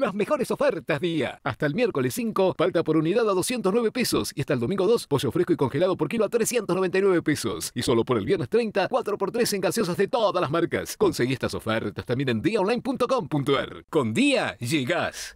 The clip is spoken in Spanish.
Las mejores ofertas, día. Hasta el miércoles 5, falta por unidad a 209 pesos. Y hasta el domingo 2, pollo fresco y congelado por kilo a 399 pesos. Y solo por el viernes 30, 4x3 en gaseosas de todas las marcas. Conseguí estas ofertas también en DíaOnline.com.ar er. Con día, llegás.